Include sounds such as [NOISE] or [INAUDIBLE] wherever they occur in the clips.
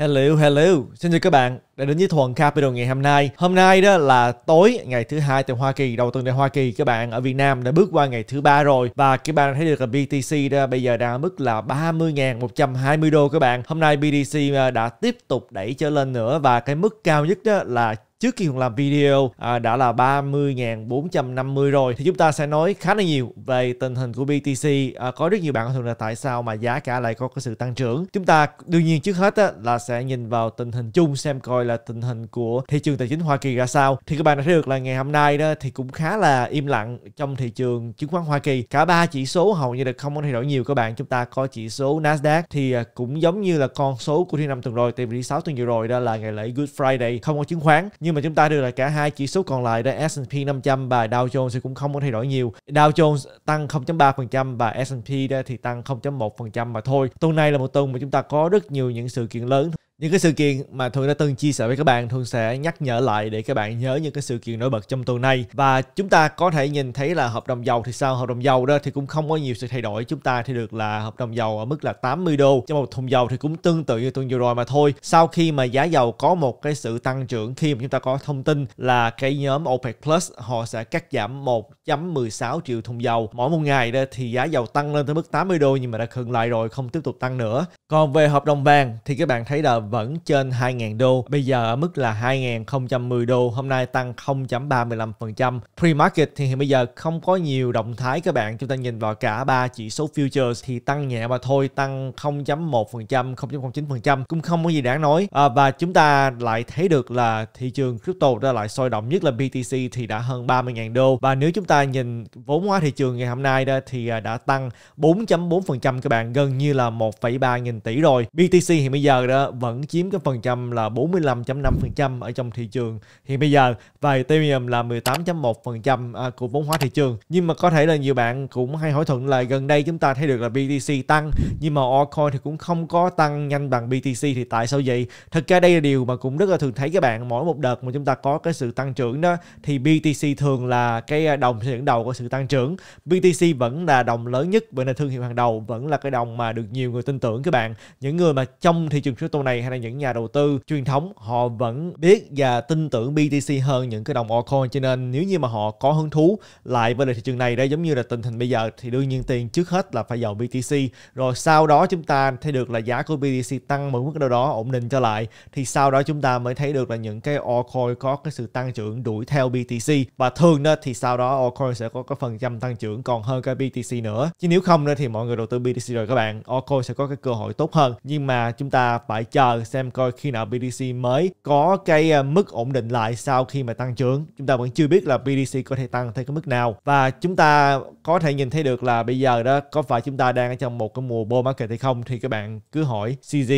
Hello, hello. Xin chào các bạn đã đến với Thuần Capital ngày hôm nay. Hôm nay đó là tối ngày thứ hai tại Hoa Kỳ, đầu tuần tại Hoa Kỳ các bạn ở Việt Nam đã bước qua ngày thứ ba rồi và các bạn thấy được là BTC đó bây giờ đang ở mức là 30.120 đô các bạn. Hôm nay BTC à, đã tiếp tục đẩy trở lên nữa và cái mức cao nhất đó là trước khi Hùng làm video à, đã là 30.450 rồi thì chúng ta sẽ nói khá là nhiều về tình hình của BTC à, có rất nhiều bạn thường là tại sao mà giá cả lại có cái sự tăng trưởng chúng ta đương nhiên trước hết á, là sẽ nhìn vào tình hình chung xem coi là tình hình của thị trường tài chính Hoa Kỳ ra sao thì các bạn đã thấy được là ngày hôm nay đó thì cũng khá là im lặng trong thị trường chứng khoán Hoa Kỳ cả ba chỉ số hầu như là không có thay đổi nhiều các bạn chúng ta có chỉ số Nasdaq thì à, cũng giống như là con số của thiên năm tuần rồi tại vì thứ sáu tuần vừa rồi đó là ngày lễ Good Friday không có chứng khoán nhưng nhưng mà chúng ta đưa là cả hai chỉ số còn lại đây S&P 500 và Dow Jones thì cũng không có thay đổi nhiều Dow Jones tăng 0.3% và S&P thì tăng 0.1% mà thôi tuần này là một tuần mà chúng ta có rất nhiều những sự kiện lớn những cái sự kiện mà thường đã từng chia sẻ với các bạn, thường sẽ nhắc nhở lại để các bạn nhớ những cái sự kiện nổi bật trong tuần này. Và chúng ta có thể nhìn thấy là hợp đồng dầu thì sao? Hợp đồng dầu đó thì cũng không có nhiều sự thay đổi. Chúng ta thì được là hợp đồng dầu ở mức là 80 đô cho một thùng dầu thì cũng tương tự như tuần vừa rồi mà thôi. Sau khi mà giá dầu có một cái sự tăng trưởng khi mà chúng ta có thông tin là cái nhóm OPEC Plus họ sẽ cắt giảm 1.16 triệu thùng dầu mỗi một ngày đó thì giá dầu tăng lên tới mức 80 đô nhưng mà đã khựng lại rồi không tiếp tục tăng nữa. Còn về hợp đồng vàng thì các bạn thấy là vẫn trên 2.000 đô, bây giờ ở mức là 2.010 đô, hôm nay tăng 0.35%. Pre-market thì hiện bây giờ không có nhiều động thái các bạn, chúng ta nhìn vào cả ba chỉ số futures thì tăng nhẹ mà thôi, tăng 0.1%, 0.09%, cũng không có gì đáng nói. À, và chúng ta lại thấy được là thị trường crypto đã lại sôi động nhất là BTC thì đã hơn 30.000 đô và nếu chúng ta nhìn vốn hóa thị trường ngày hôm nay đó thì à, đã tăng 4.4% các bạn, gần như là 1,3 nghìn tỷ rồi. BTC hiện bây giờ đó vẫn chiếm cái phần trăm là 45.5% ở trong thị trường hiện bây giờ và Ethereum là 18.1% của à, vốn hóa thị trường. Nhưng mà có thể là nhiều bạn cũng hay hỏi thuận là gần đây chúng ta thấy được là BTC tăng nhưng mà altcoin thì cũng không có tăng nhanh bằng BTC thì tại sao vậy? Thực ra đây là điều mà cũng rất là thường thấy các bạn mỗi một đợt mà chúng ta có cái sự tăng trưởng đó thì BTC thường là cái à, đồng dẫn đầu của sự tăng trưởng. BTC vẫn là đồng lớn nhất bởi là thương hiệu hàng đầu vẫn là cái đồng mà được nhiều người tin tưởng các bạn. Những người mà trong thị trường crypto này hay là những nhà đầu tư truyền thống họ vẫn biết và tin tưởng BTC hơn những cái đồng altcoin cho nên nếu như mà họ có hứng thú lại với thị trường này đó giống như là tình hình bây giờ thì đương nhiên tiền trước hết là phải vào BTC rồi sau đó chúng ta thấy được là giá của BTC tăng một mức đâu đó ổn định trở lại thì sau đó chúng ta mới thấy được là những cái altcoin có cái sự tăng trưởng đuổi theo BTC và thường đó thì sau đó altcoin sẽ có cái phần trăm tăng trưởng còn hơn cái BTC nữa chứ nếu không nữa thì mọi người đầu tư BTC rồi các bạn altcoin sẽ có cái cơ hội tốt hơn nhưng mà chúng ta phải chờ xem coi khi nào BTC mới có cái à, mức ổn định lại sau khi mà tăng trưởng. Chúng ta vẫn chưa biết là BTC có thể tăng theo cái mức nào và chúng ta có thể nhìn thấy được là bây giờ đó có phải chúng ta đang ở trong một cái mùa bull market hay không thì các bạn cứ hỏi CG.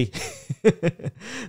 [LAUGHS]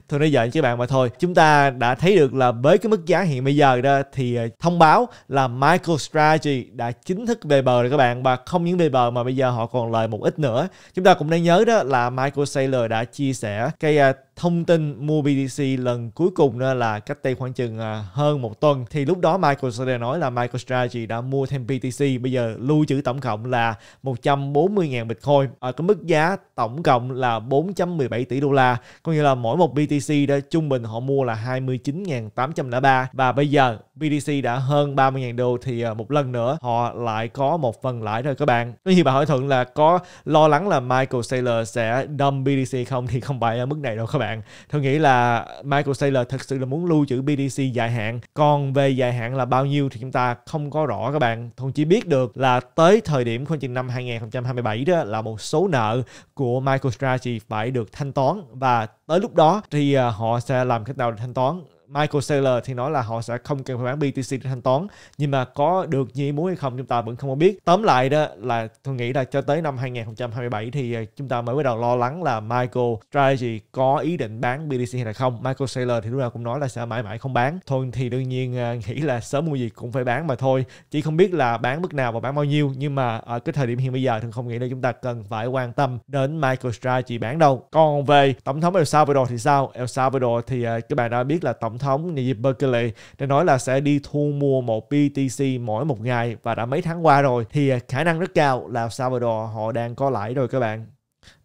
thôi nói giỡn chứ bạn mà thôi. Chúng ta đã thấy được là với cái mức giá hiện bây giờ đó thì à, thông báo là MicroStrategy đã chính thức về bờ rồi các bạn và không những về bờ mà bây giờ họ còn lời một ít nữa. Chúng ta cũng nên nhớ đó là Michael Saylor đã chia sẻ cái à, thông tin mua BTC lần cuối cùng đó là cách đây khoảng chừng à, hơn một tuần thì lúc đó Michael Saylor nói là MicroStrategy đã mua thêm BTC bây giờ lưu trữ tổng cộng là 140.000 Bitcoin ở à, cái mức giá tổng cộng là 4.17 tỷ đô la có nghĩa là mỗi một BTC đó trung bình họ mua là 29.803 và bây giờ BTC đã hơn 30.000 đô thì à, một lần nữa họ lại có một phần lãi rồi các bạn. Nếu như bạn hỏi Thuận là có lo lắng là Michael Saylor sẽ đâm BTC không thì không phải ở mức này đâu các bạn bạn tôi nghĩ là Michael Saylor thực sự là muốn lưu trữ BDC dài hạn còn về dài hạn là bao nhiêu thì chúng ta không có rõ các bạn Thôn chỉ biết được là tới thời điểm khoảng chừng năm 2027 đó là một số nợ của Michael MicroStrategy phải được thanh toán và tới lúc đó thì à, họ sẽ làm cách nào để thanh toán Michael Saylor thì nói là họ sẽ không cần phải bán BTC để thanh toán nhưng mà có được như ý muốn hay không chúng ta vẫn không có biết tóm lại đó là tôi nghĩ là cho tới năm 2027 thì ờ, chúng ta mới bắt đầu lo lắng là Michael Strategy có ý định bán BTC hay là không Michael Saylor thì lúc nào cũng nói là sẽ mãi mãi không bán thôi thì đương nhiên ờ, nghĩ là sớm mua gì cũng phải bán mà thôi chỉ không biết là bán mức nào và bán bao nhiêu nhưng mà ở cái thời điểm hiện bây giờ thì không nghĩ là chúng ta cần phải quan tâm đến Michael Strategy bán đâu còn về tổng thống El Salvador thì sao El Salvador thì ờ, các bạn đã biết là tổng thống Najib Berkeley đã nói là sẽ đi thu mua một BTC mỗi một ngày và đã mấy tháng qua rồi thì à, khả năng rất cao là Salvador họ đang có lãi rồi các bạn.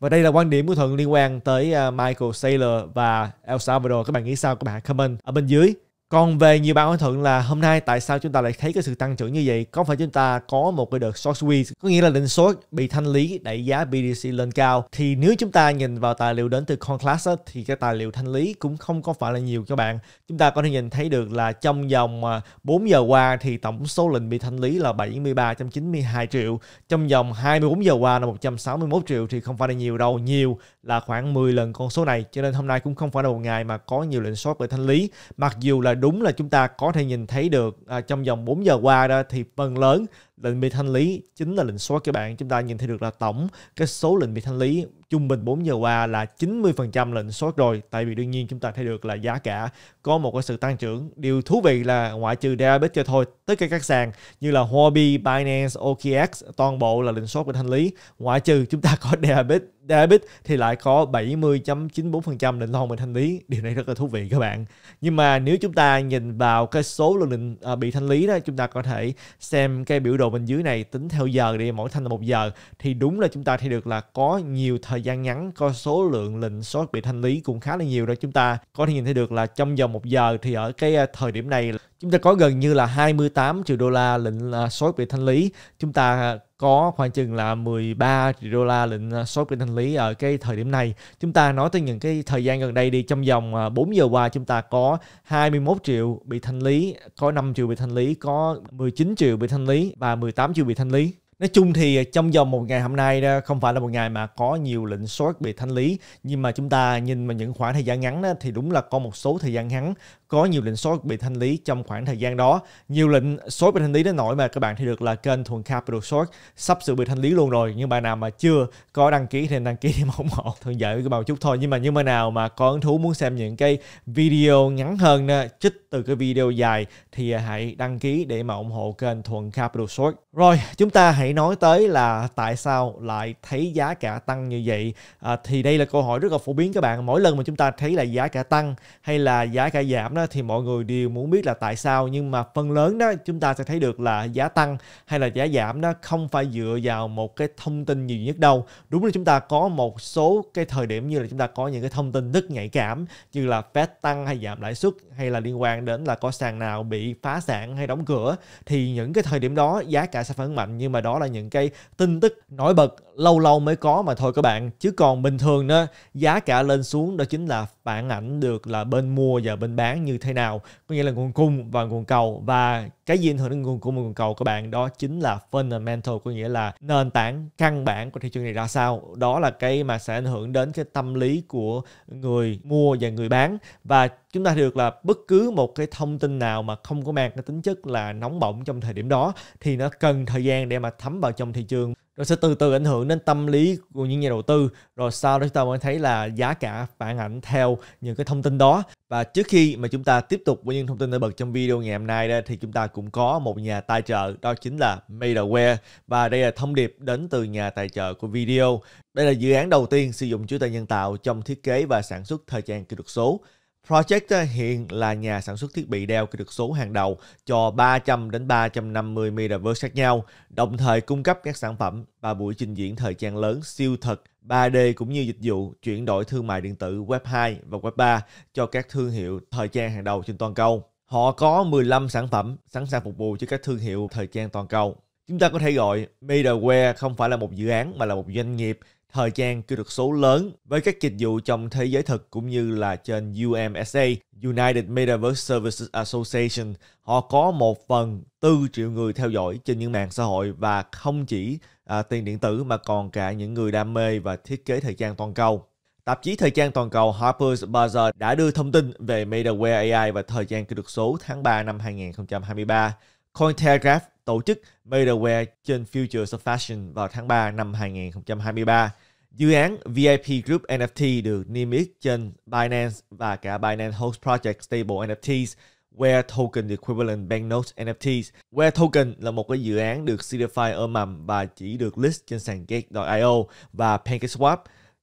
Và đây là quan điểm của Thuận liên quan tới à, Michael Saylor và El Salvador. Các bạn nghĩ sao? Các bạn comment ở bên dưới còn về nhiều bạn hỏi thuận là hôm nay tại sao chúng ta lại thấy cái sự tăng trưởng như vậy? Có phải chúng ta có một cái đợt short squeeze, có nghĩa là định số bị thanh lý đẩy giá BTC lên cao? Thì nếu chúng ta nhìn vào tài liệu đến từ CoinClass thì cái tài liệu thanh lý cũng không có phải là nhiều các bạn. Chúng ta có thể nhìn thấy được là trong vòng 4 à, giờ qua thì tổng số lệnh bị thanh lý là 7392 triệu, trong vòng 24 giờ qua là 161 triệu thì không phải là nhiều đâu, nhiều là khoảng 10 lần con số này cho nên hôm nay cũng không phải là một ngày mà có nhiều lệnh short bị thanh lý mặc dù là đúng là chúng ta có thể nhìn thấy được à, trong vòng 4 giờ qua đó thì phần lớn lệnh bị thanh lý chính là lệnh short các bạn chúng ta nhìn thấy được là tổng cái số lệnh bị thanh lý trung bình 4 giờ qua là 90% lệnh sốt rồi tại vì đương nhiên chúng ta thấy được là giá cả có một cái sự tăng trưởng điều thú vị là ngoại trừ Deribit cho thôi tất cả các sàn như là Huobi, Binance, OKX toàn bộ là lệnh sốt bị thanh lý ngoại trừ chúng ta có [LAUGHS] Deribit Deribit thì lại có 70.94% lệnh long bị thanh lý điều này rất là thú vị các bạn nhưng mà nếu chúng ta nhìn vào cái số lượng lệnh à, bị thanh lý đó chúng ta có thể xem cái biểu đồ bên dưới này tính theo giờ đi mỗi thanh là một giờ thì đúng là chúng ta thấy được là có nhiều thời thời gian ngắn có số lượng lệnh short bị thanh lý cũng khá là nhiều đó chúng ta có thể nhìn thấy được là trong vòng một giờ thì ở cái à, thời điểm này chúng ta có gần như là 28 triệu đô la lệnh à, short bị thanh lý chúng ta có khoảng chừng là 13 triệu đô la lệnh à, short bị thanh lý ở cái thời điểm này. Chúng ta nói tới những cái thời gian gần đây đi trong vòng 4 giờ qua chúng ta có 21 triệu bị thanh lý, có 5 triệu bị thanh lý, có 19 triệu bị thanh lý và 18 triệu bị thanh lý. Nói chung thì trong vòng một ngày hôm nay đó, không phải là một ngày mà có nhiều lệnh sốt bị thanh lý nhưng mà chúng ta nhìn vào những khoảng thời gian ngắn đó, thì đúng là có một số thời gian ngắn có nhiều lệnh số bị thanh lý trong khoảng thời gian đó nhiều lệnh số bị thanh lý đến nỗi mà các bạn thì được là kênh thuần capital short sắp sự bị thanh lý luôn rồi nhưng bạn nào mà chưa có đăng ký thì đăng ký thì ủng hộ thường dạy với các bạn một chút thôi nhưng mà như mà nào mà có hứng thú muốn xem những cái video ngắn hơn nè trích từ cái video dài thì à, hãy đăng ký để mà ủng hộ kênh thuần capital short rồi chúng ta hãy nói tới là tại sao lại thấy giá cả tăng như vậy à, thì đây là câu hỏi rất là phổ biến các bạn mỗi lần mà chúng ta thấy là giá cả tăng hay là giá cả giảm đó thì mọi người đều muốn biết là tại sao nhưng mà phần lớn đó chúng ta sẽ thấy được là giá tăng hay là giá giảm đó không phải dựa vào một cái thông tin nhiều nhất đâu đúng là chúng ta có một số cái thời điểm như là chúng ta có những cái thông tin rất nhạy cảm như là phép tăng hay giảm lãi suất hay là liên quan đến là có sàn nào bị phá sản hay đóng cửa thì những cái thời điểm đó giá cả sẽ phản mạnh nhưng mà đó là những cái tin tức nổi bật lâu lâu mới có mà thôi các bạn chứ còn bình thường đó giá cả lên xuống đó chính là phản ảnh được là bên mua và bên bán như thế nào có nghĩa là nguồn cung và nguồn cầu và cái gì ảnh hưởng đến nguồn cung và nguồn cầu các bạn đó chính là fundamental có nghĩa là nền tảng căn bản của thị trường này ra sao đó là cái mà sẽ ảnh hưởng đến cái tâm lý của người mua và người bán và chúng ta được là bất cứ một cái thông tin nào mà không có mang cái tính chất là nóng bỏng trong thời điểm đó thì nó cần thời gian để mà thấm vào trong thị trường nó sẽ từ từ ảnh hưởng đến tâm lý của những nhà đầu tư rồi sau đó chúng ta mới thấy là giá cả phản ảnh theo những cái thông tin đó và trước khi mà chúng ta tiếp tục với những thông tin nổi bật trong video ngày hôm nay đây, thì chúng ta cũng có một nhà tài trợ đó chính là Madaware và đây là thông điệp đến từ nhà tài trợ của video đây là dự án đầu tiên sử dụng trí tuệ nhân tạo trong thiết kế và sản xuất thời trang kỹ thuật số Project ờ, hiện là nhà sản xuất thiết bị đeo được số hàng đầu cho 300 đến 350 metaverse khác nhau, đồng thời cung cấp các sản phẩm và buổi trình diễn thời trang lớn siêu thật 3D cũng như dịch vụ chuyển đổi thương mại điện tử Web 2 và Web 3 cho các thương hiệu thời trang hàng đầu trên toàn cầu. Họ có 15 sản phẩm sẵn sàng phục vụ cho các thương hiệu thời trang toàn cầu. Chúng ta có thể gọi Middleware không phải là một dự án mà là một doanh nghiệp thời gian kỹ thuật số lớn với các dịch vụ trong thế giới thực cũng như là trên UMSA, United Metaverse Services Association. Họ có một phần 4 triệu người theo dõi trên những mạng xã hội và không chỉ à, tiền điện tử mà còn cả những người đam mê và thiết kế thời trang toàn cầu. Tạp chí thời trang toàn cầu Harper's Bazaar đã đưa thông tin về Metaverse AI và thời gian kỹ thuật số tháng 3 năm 2023 Cointelegraph tổ chức Mailerware trên Futures of Fashion vào tháng 3 năm 2023. Dự án VIP Group NFT được niêm yết trên Binance và cả Binance Host Project Stable NFTs Where Token Equivalent Banknotes NFTs. Where Token là một cái dự án được CDFI ở mầm và chỉ được list trên sàn Gate.io và PancakeSwap.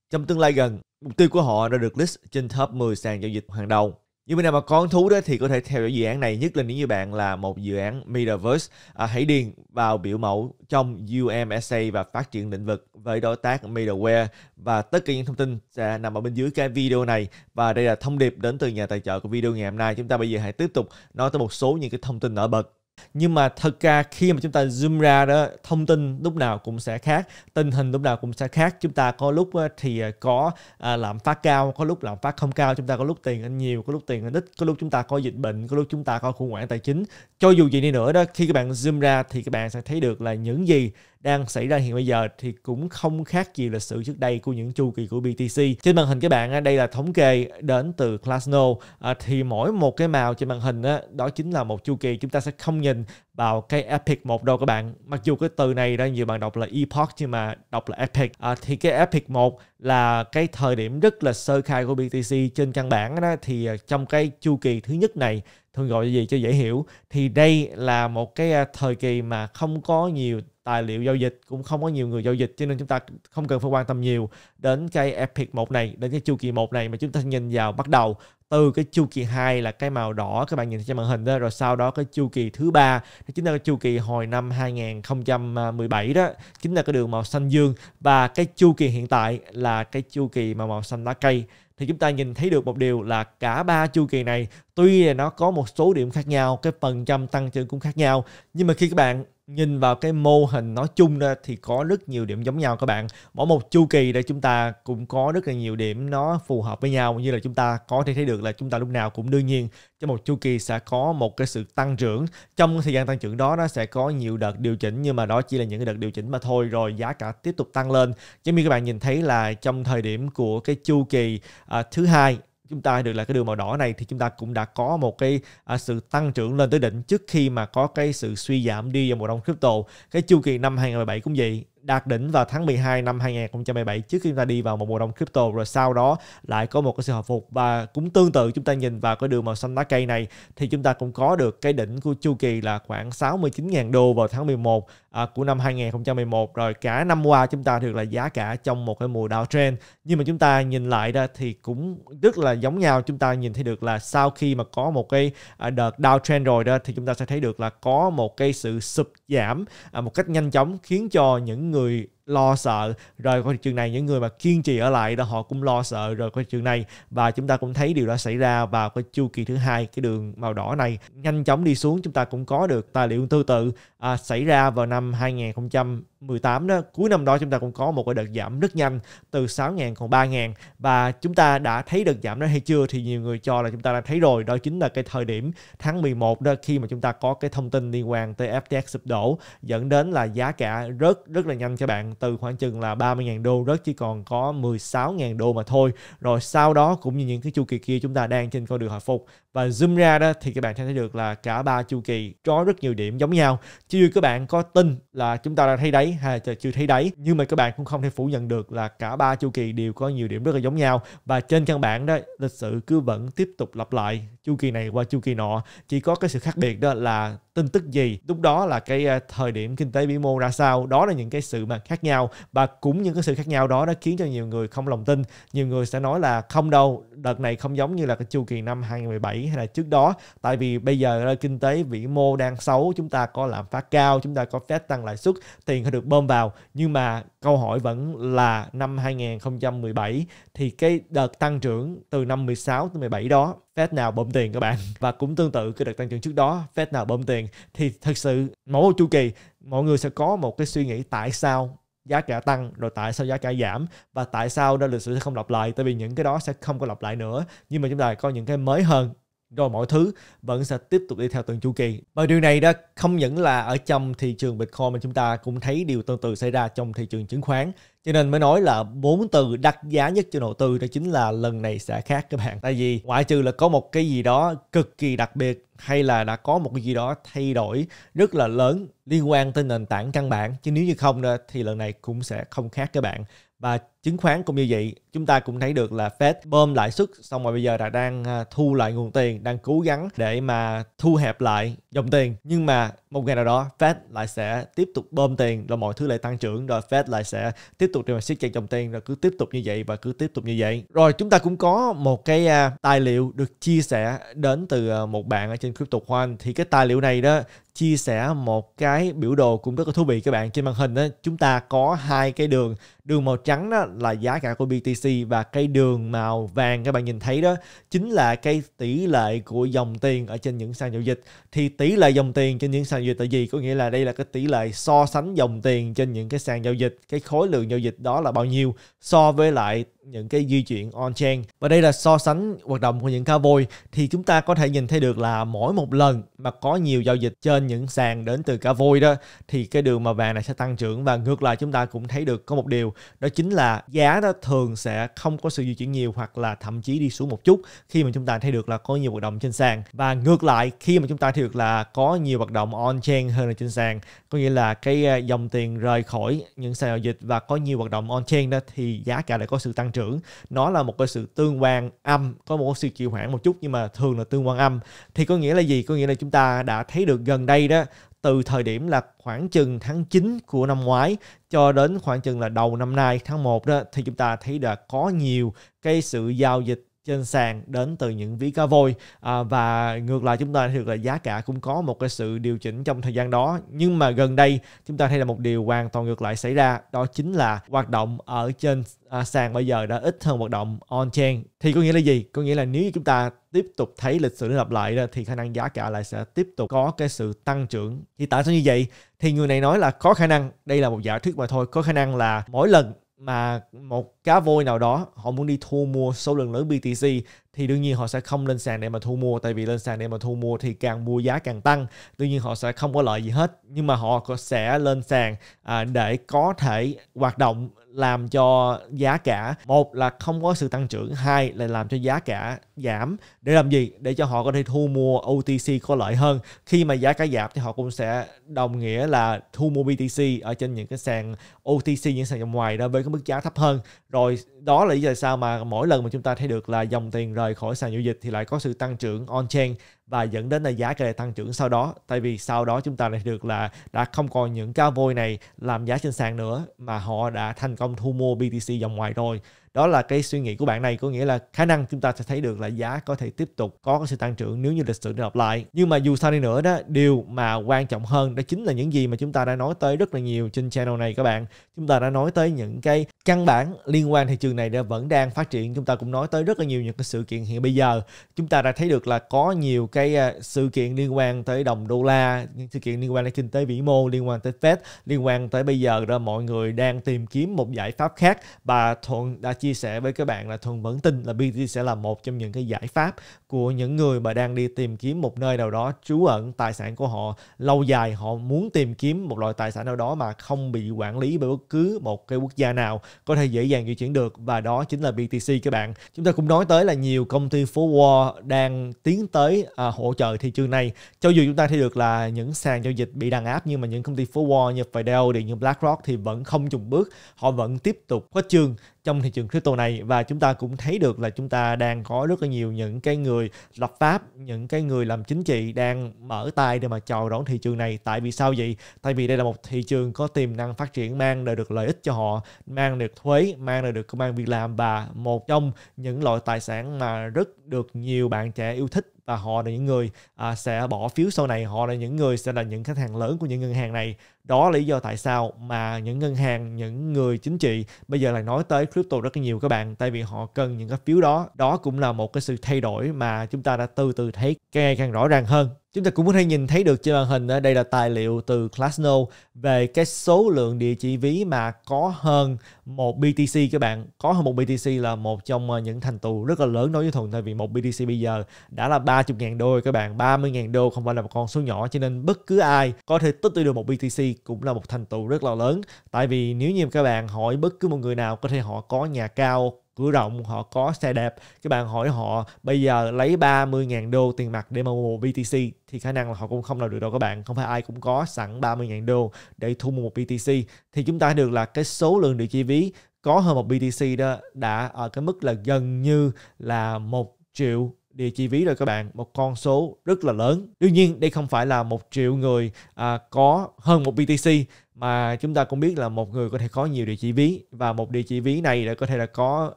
Trong tương lai gần, mục tiêu của họ đã được list trên top 10 sàn giao dịch hàng đầu như bên nào mà có thú đó thì có thể theo dõi dự án này nhất là nếu như bạn là một dự án Metaverse à, hãy điền vào biểu mẫu trong UMSA và phát triển lĩnh vực với đối tác Middleware và tất cả những thông tin sẽ nằm ở bên dưới cái video này và đây là thông điệp đến từ nhà tài trợ của video ngày hôm nay chúng ta bây giờ hãy tiếp tục nói tới một số những cái thông tin nổi bật nhưng mà thật ra khi mà chúng ta zoom ra đó thông tin lúc nào cũng sẽ khác tình hình lúc nào cũng sẽ khác chúng ta có lúc ờ, thì ờ, có à, lạm phát cao có lúc lạm phát không cao chúng ta có lúc tiền anh nhiều có lúc tiền anh ít có lúc chúng ta có dịch bệnh có lúc chúng ta có khủng hoảng tài chính cho dù gì đi nữa đó khi các bạn zoom ra thì các bạn sẽ thấy được là những gì đang xảy ra hiện bây giờ thì cũng không khác gì lịch sử trước đây của những chu kỳ của BTC. Trên màn hình các bạn đây là thống kê đến từ Glassnode à, thì mỗi một cái màu trên màn hình đó, đó chính là một chu kỳ chúng ta sẽ không nhìn vào cái epic một đâu các bạn. Mặc dù cái từ này ra nhiều bạn đọc là epoch nhưng mà đọc là epic. À, thì cái epic một là cái thời điểm rất là sơ khai của BTC trên căn bản đó thì à, trong cái chu kỳ thứ nhất này thường gọi là gì cho dễ hiểu thì đây là một cái à, thời kỳ mà không có nhiều tài liệu giao dịch cũng không có nhiều người giao dịch cho nên chúng ta không cần phải quan tâm nhiều đến cái epic một này đến cái chu kỳ một này mà chúng ta nhìn vào bắt đầu từ cái chu kỳ 2 là cái màu đỏ các bạn nhìn trên màn hình đó rồi sau đó cái chu kỳ thứ ba đó chính là cái chu kỳ hồi năm 2017 đó chính là cái đường màu xanh dương và cái chu kỳ hiện tại là cái chu kỳ màu màu xanh lá cây thì chúng ta nhìn thấy được một điều là cả ba chu kỳ này tuy là nó có một số điểm khác nhau cái phần trăm tăng trưởng cũng khác nhau nhưng mà khi các bạn nhìn vào cái mô hình nói chung ra thì có rất nhiều điểm giống nhau các bạn mỗi một chu kỳ để chúng ta cũng có rất là nhiều điểm nó phù hợp với nhau như là chúng ta có thể thấy được là chúng ta lúc nào cũng đương nhiên trong một chu kỳ sẽ có một cái sự tăng trưởng trong thời gian tăng trưởng đó nó sẽ có nhiều đợt điều chỉnh nhưng mà đó chỉ là những cái đợt điều chỉnh mà thôi rồi giá cả tiếp tục tăng lên giống như các bạn nhìn thấy là trong thời điểm của cái chu kỳ à, thứ hai chúng ta được là cái đường màu đỏ này thì chúng ta cũng đã có một cái à, sự tăng trưởng lên tới đỉnh trước khi mà có cái sự suy giảm đi vào mùa đông crypto cái chu kỳ năm 2017 cũng vậy đạt đỉnh vào tháng 12 năm 2017 trước khi chúng ta đi vào một mùa đông crypto rồi sau đó lại có một cái sự hồi phục và cũng tương tự chúng ta nhìn vào cái đường màu xanh lá cây này thì chúng ta cũng có được cái đỉnh của chu kỳ là khoảng 69.000 đô vào tháng 11 à, của năm 2011 rồi cả năm qua chúng ta được là giá cả trong một cái mùa đào trend nhưng mà chúng ta nhìn lại ra thì cũng rất là giống nhau chúng ta nhìn thấy được là sau khi mà có một cái à, đợt đào trend rồi đó thì chúng ta sẽ thấy được là có một cái sự sụp giảm à, một cách nhanh chóng khiến cho những y lo sợ rồi coi thị trường này những người mà kiên trì ở lại đó họ cũng lo sợ rồi coi thị trường này và chúng ta cũng thấy điều đã xảy ra vào cái chu kỳ thứ hai cái đường màu đỏ này nhanh chóng đi xuống chúng ta cũng có được tài liệu tương tự à, xảy ra vào năm 2018 đó cuối năm đó chúng ta cũng có một cái đợt giảm rất nhanh từ 6.000 còn 3.000 và chúng ta đã thấy đợt giảm đó hay chưa thì nhiều người cho là chúng ta đã thấy rồi đó chính là cái thời điểm tháng 11 đó khi mà chúng ta có cái thông tin liên quan tới FTX sụp đổ dẫn đến là giá cả rất rất là nhanh các bạn từ khoảng chừng là 30.000 đô rớt chỉ còn có 16.000 đô mà thôi rồi sau đó cũng như những cái chu kỳ kia chúng ta đang trên con đường hồi phục và zoom ra đó thì các bạn sẽ thấy được là cả ba chu kỳ có rất nhiều điểm giống nhau chứ các bạn có tin là chúng ta đang thấy đấy hay là chưa thấy đấy nhưng mà các bạn cũng không thể phủ nhận được là cả ba chu kỳ đều có nhiều điểm rất là giống nhau và trên căn bản đó lịch sử cứ vẫn tiếp tục lặp lại chu kỳ này qua chu kỳ nọ chỉ có cái sự khác biệt đó là tin tức gì lúc đó là cái ờ, thời điểm kinh tế vĩ mô ra sao đó là những cái sự mà khác nhau và cũng những cái sự khác nhau đó đã khiến cho nhiều người không lòng tin nhiều người sẽ nói là không đâu đợt này không giống như là cái chu kỳ năm 2017 hay là trước đó tại vì bây giờ là kinh tế vĩ mô đang xấu chúng ta có lạm phát cao chúng ta có phép tăng lãi suất tiền không được bơm vào nhưng mà Câu hỏi vẫn là năm 2017 thì cái đợt tăng trưởng từ năm 16 tới 17 đó Fed nào bơm tiền các bạn và cũng tương tự cái đợt tăng trưởng trước đó Fed nào bơm tiền thì thực sự mỗi chu kỳ mọi người sẽ có một cái suy nghĩ tại sao giá cả tăng rồi tại sao giá cả giảm và tại sao đó lịch sử sẽ không lặp lại tại vì những cái đó sẽ không có lặp lại nữa nhưng mà chúng ta có những cái mới hơn rồi mọi thứ vẫn sẽ tiếp tục đi theo từng chu kỳ và điều này đã không những là ở trong thị trường Bitcoin mà chúng ta cũng thấy điều tương tự xảy ra trong thị trường chứng khoán cho nên mới nói là bốn từ đắt giá nhất cho đầu tư đó chính là lần này sẽ khác các bạn tại vì ngoại trừ là có một cái gì đó cực kỳ đặc biệt hay là đã có một cái gì đó thay đổi rất là lớn liên quan tới nền tảng căn bản chứ nếu như không thì lần này cũng sẽ không khác các bạn và chứng khoán cũng như vậy chúng ta cũng thấy được là Fed bơm lãi suất xong rồi bây giờ là đang à, thu lại nguồn tiền đang cố gắng để mà thu hẹp lại dòng tiền nhưng mà một ngày nào đó Fed lại sẽ tiếp tục bơm tiền rồi mọi thứ lại tăng trưởng rồi Fed lại sẽ tiếp tục để siết chặt dòng tiền rồi cứ tiếp tục như vậy và cứ tiếp tục như vậy rồi chúng ta cũng có một cái à, tài liệu được chia sẻ đến từ à, một bạn ở trên crypto One thì cái tài liệu này đó chia sẻ một cái biểu đồ cũng rất là thú vị các bạn trên màn hình đó chúng ta có hai cái đường đường màu trắng đó là giá cả của BTC và cây đường màu vàng các bạn nhìn thấy đó chính là cây tỷ lệ của dòng tiền ở trên những sàn giao dịch thì tỷ lệ dòng tiền trên những sàn giao dịch là gì có nghĩa là đây là cái tỷ lệ so sánh dòng tiền trên những cái sàn giao dịch cái khối lượng giao dịch đó là bao nhiêu so với lại những cái di chuyển on chain và đây là so sánh hoạt động của những cá voi thì chúng ta có thể nhìn thấy được là mỗi một lần mà có nhiều giao dịch trên những sàn đến từ cá voi đó thì cái đường màu vàng này sẽ tăng trưởng và ngược lại chúng ta cũng thấy được có một điều đó chính là giá đó thường sẽ không có sự di chuyển nhiều hoặc là thậm chí đi xuống một chút khi mà chúng ta thấy được là có nhiều hoạt động trên sàn và ngược lại khi mà chúng ta thấy được là có nhiều hoạt động on chain hơn là trên sàn có nghĩa là cái à, dòng tiền rời khỏi những sàn giao dịch và có nhiều hoạt động on chain đó thì giá cả lại có sự tăng trưởng nó là một cái sự tương quan âm có một sự chịu hoãn một chút nhưng mà thường là tương quan âm thì có nghĩa là gì có nghĩa là chúng ta đã thấy được gần đây đó từ thời điểm là khoảng chừng tháng 9 của năm ngoái cho đến khoảng chừng là đầu năm nay tháng 1 đó thì chúng ta thấy là có nhiều cái sự giao dịch trên sàn đến từ những ví cá vôi à, và ngược lại chúng ta thấy được là giá cả cũng có một cái sự điều chỉnh trong thời gian đó nhưng mà gần đây chúng ta thấy là một điều hoàn toàn ngược lại xảy ra đó chính là hoạt động ở trên à, sàn bây giờ đã ít hơn hoạt động on chain thì có nghĩa là gì có nghĩa là nếu như chúng ta tiếp tục thấy lịch sử lặp lại thì khả năng giá cả lại sẽ tiếp tục có cái sự tăng trưởng thì tại sao như vậy thì người này nói là có khả năng đây là một giả thuyết mà thôi có khả năng là mỗi lần mà một cá voi nào đó họ muốn đi thu mua số lượng lớn BTC thì đương nhiên họ sẽ không lên sàn để mà thu mua tại vì lên sàn để mà thu mua thì càng mua giá càng tăng đương nhiên họ sẽ không có lợi gì hết nhưng mà họ sẽ lên sàn à, để có thể hoạt động làm cho giá cả một là không có sự tăng trưởng hai là làm cho giá cả giảm để làm gì để cho họ có thể thu mua OTC có lợi hơn khi mà giá cả giảm thì họ cũng sẽ đồng nghĩa là thu mua BTC ở trên những cái sàn OTC những sàn ngoài đó với cái mức giá thấp hơn rồi đó là lý do sao mà mỗi lần mà chúng ta thấy được là dòng tiền rời khỏi sàn giao dịch thì lại có sự tăng trưởng on chain và dẫn đến là giá kề tăng trưởng sau đó tại vì sau đó chúng ta lại được là đã không còn những cao vôi này làm giá trên sàn nữa mà họ đã thành công thu mua BTC dòng ngoài rồi đó là cái suy nghĩ của bạn này có nghĩa là khả năng chúng ta sẽ thấy được là giá có thể tiếp tục có cái sự tăng trưởng nếu như lịch sử được lặp lại nhưng mà dù sao đi nữa đó điều mà quan trọng hơn đó chính là những gì mà chúng ta đã nói tới rất là nhiều trên channel này các bạn chúng ta đã nói tới những cái căn bản liên quan thị trường này đã vẫn đang phát triển chúng ta cũng nói tới rất là nhiều những cái sự kiện hiện bây giờ chúng ta đã thấy được là có nhiều cái à, sự kiện liên quan tới đồng đô la những sự kiện liên quan tới kinh tế vĩ mô liên quan tới Fed liên quan tới bây giờ đó mọi người đang tìm kiếm một giải pháp khác và thuận đã chỉ chia sẻ với các bạn là thuần vẫn tin là BT sẽ là một trong những cái giải pháp của những người mà đang đi tìm kiếm một nơi nào đó trú ẩn tài sản của họ lâu dài họ muốn tìm kiếm một loại tài sản nào đó mà không bị quản lý bởi bất cứ một cái quốc gia nào có thể dễ dàng di chuyển được và đó chính là BTC các bạn chúng ta cũng nói tới là nhiều công ty phố Wall đang tiến tới à, hỗ trợ thị trường này cho dù chúng ta thấy được là những sàn giao dịch bị đàn áp nhưng mà những công ty phố Wall như Fidelity, như BlackRock thì vẫn không trùng bước họ vẫn tiếp tục khuếch trương trong thị trường crypto này và chúng ta cũng thấy được là chúng ta đang có rất là nhiều những cái người lập pháp, những cái người làm chính trị đang mở tay để mà chào đón thị trường này. Tại vì sao vậy? Tại vì đây là một thị trường có tiềm năng phát triển mang lại được lợi ích cho họ, mang được thuế, mang lại được công an việc làm và một trong những loại tài sản mà rất được nhiều bạn trẻ yêu thích và họ là những người à, sẽ bỏ phiếu sau này họ là những người sẽ là những khách hàng lớn của những ngân hàng này đó là lý do tại sao mà những ngân hàng những người chính trị bây giờ lại nói tới crypto rất là nhiều các bạn tại vì họ cần những cái phiếu đó đó cũng là một cái sự thay đổi mà chúng ta đã từ từ thấy càng ngày càng rõ ràng hơn Chúng ta cũng có thể nhìn thấy được trên màn hình ờ, đây là tài liệu từ Classno về cái số lượng địa chỉ ví mà có hơn một BTC các bạn. Có hơn một BTC là một trong ờ, những thành tựu rất là lớn đối với Thuận tại vì một BTC bây giờ đã là 30.000 đô các bạn. 30.000 đô không phải là một con số nhỏ cho nên bất cứ ai có thể tích tụ được một BTC cũng là một thành tựu rất là lớn. Tại vì nếu như các bạn hỏi bất cứ một người nào có thể họ có nhà cao cửa rộng họ có xe đẹp các bạn hỏi họ bây giờ lấy 30.000 đô tiền mặt để mua một BTC thì khả năng là họ cũng không làm được đâu các bạn không phải ai cũng có sẵn 30.000 đô để thu mua một BTC thì chúng ta được là cái số lượng địa chỉ ví có hơn một BTC đó đã ở cái mức là gần như là một triệu địa chỉ ví rồi các bạn một con số rất là lớn đương nhiên đây không phải là một triệu người à, có hơn một BTC mà chúng ta cũng biết là một người có thể có nhiều địa chỉ ví và một địa chỉ ví này đã có thể là có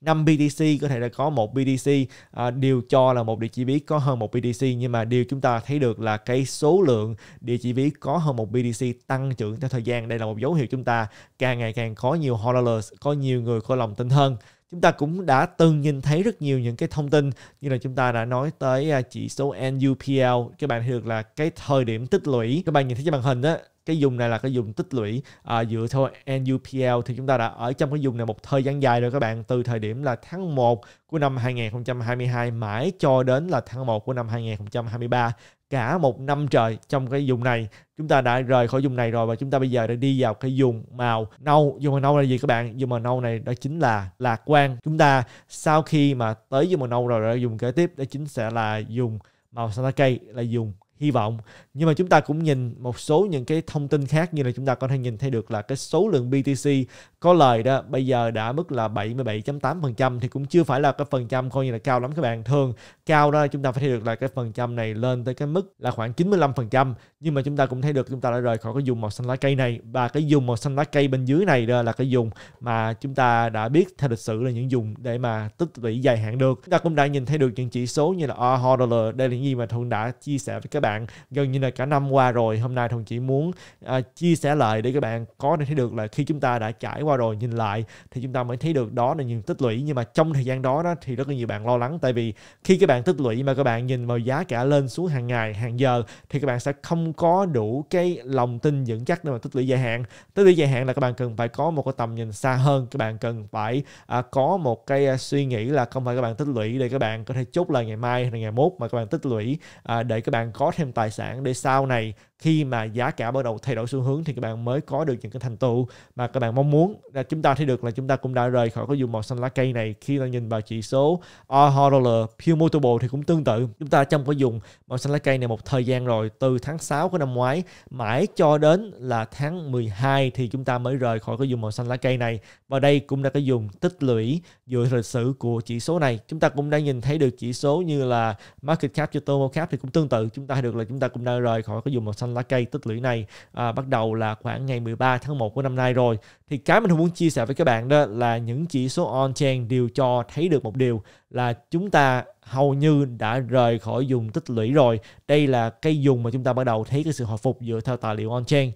5 BTC có thể là có một BTC à, điều cho là một địa chỉ ví có hơn một BTC nhưng mà điều chúng ta thấy được là cái số lượng địa chỉ ví có hơn một BTC tăng trưởng theo thời gian đây là một dấu hiệu chúng ta càng ngày càng có nhiều hodlers có nhiều người có lòng tin hơn chúng ta cũng đã từng nhìn thấy rất nhiều những cái thông tin như là chúng ta đã nói tới à, chỉ số NUPL các bạn thấy được là cái thời điểm tích lũy các bạn nhìn thấy trên màn hình đó cái dùng này là cái dùng tích lũy à, dựa theo NUPL thì chúng ta đã ở trong cái dùng này một thời gian dài rồi các bạn từ thời điểm là tháng 1 của năm 2022 mãi cho đến là tháng 1 của năm 2023 cả một năm trời trong cái dùng này chúng ta đã rời khỏi dùng này rồi và chúng ta bây giờ đã đi vào cái dùng màu nâu dùng màu nâu là gì các bạn dùng màu nâu này đó chính là lạc quan chúng ta sau khi mà tới dùng màu nâu rồi rồi dùng kế tiếp đó chính sẽ là dùng màu santa cây là dùng hy vọng nhưng mà chúng ta cũng nhìn một số những cái thông tin khác như là chúng ta có thể nhìn thấy được là cái số lượng BTC có lời đó bây giờ đã mức là 77.8% thì cũng chưa phải là cái phần trăm coi như là cao lắm các bạn thường cao đó chúng ta phải thấy được là cái phần trăm này lên tới cái mức là khoảng 95% nhưng mà chúng ta cũng thấy được chúng ta đã rời khỏi cái vùng màu xanh lá cây này và cái vùng màu xanh lá cây bên dưới này đó là cái vùng mà chúng ta đã biết theo lịch sử là những vùng để mà tích lũy dài hạn được chúng ta cũng đã nhìn thấy được những chỉ số như là AH dollar đây là những gì mà thuận đã chia sẻ với các bạn gần như là cả năm qua rồi hôm nay thuận chỉ muốn uh, chia sẻ lại để các bạn có thể thấy được là khi chúng ta đã trải qua rồi nhìn lại thì chúng ta mới thấy được đó là những tích lũy nhưng mà trong thời gian đó đó thì rất là nhiều bạn lo lắng tại vì khi các bạn tích lũy mà các bạn nhìn vào giá cả lên xuống hàng ngày hàng giờ thì các bạn sẽ không có đủ cái lòng tin vững chắc để mà tích lũy dài hạn tích lũy dài hạn là các bạn cần phải có một cái tầm nhìn xa hơn các bạn cần phải à, có một cái à, suy nghĩ là không phải các bạn tích lũy để các bạn có thể chốt là ngày mai hay ngày mốt mà các bạn tích lũy à, để các bạn có thêm tài sản để sau này khi mà giá cả bắt đầu thay đổi xu hướng thì các bạn mới có được những cái thành tựu mà các bạn mong muốn là chúng ta thấy được là chúng ta cũng đã rời khỏi cái vùng màu xanh lá cây này khi ta nhìn vào chỉ số R-Dollar Multiple thì cũng tương tự chúng ta trong cái dùng màu xanh lá cây này một thời gian rồi từ tháng 6 của năm ngoái mãi cho đến là tháng 12 thì chúng ta mới rời khỏi cái vùng màu xanh lá cây này và đây cũng là cái dùng tích lũy dựa lịch sử của chỉ số này chúng ta cũng đã nhìn thấy được chỉ số như là market cap cho total cap thì cũng tương tự chúng ta được là chúng ta cũng đã rời khỏi cái vùng màu xanh xanh lá cây tích lũy này à, bắt đầu là khoảng ngày 13 tháng 1 của năm nay rồi thì cái mình muốn chia sẻ với các bạn đó là những chỉ số on chain đều cho thấy được một điều là chúng ta hầu như đã rời khỏi dùng tích lũy rồi đây là cái dùng mà chúng ta bắt đầu thấy cái sự hồi phục dựa theo tài liệu on chain